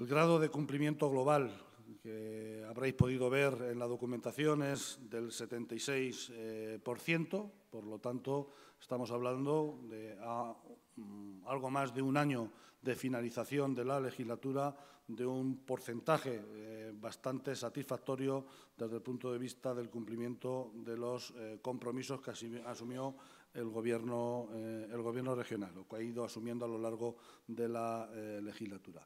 El grado de cumplimiento global que habréis podido ver en la documentación es del 76%, eh, por, lo tanto estamos hablando de mm, algo más de un año de finalización de la legislatura de un porcentaje eh, bastante satisfactorio desde el punto de vista del cumplimiento de los eh, compromisos que asumió el gobierno, el gobierno regional o que ha ido asumiendo a lo largo de la legislatura.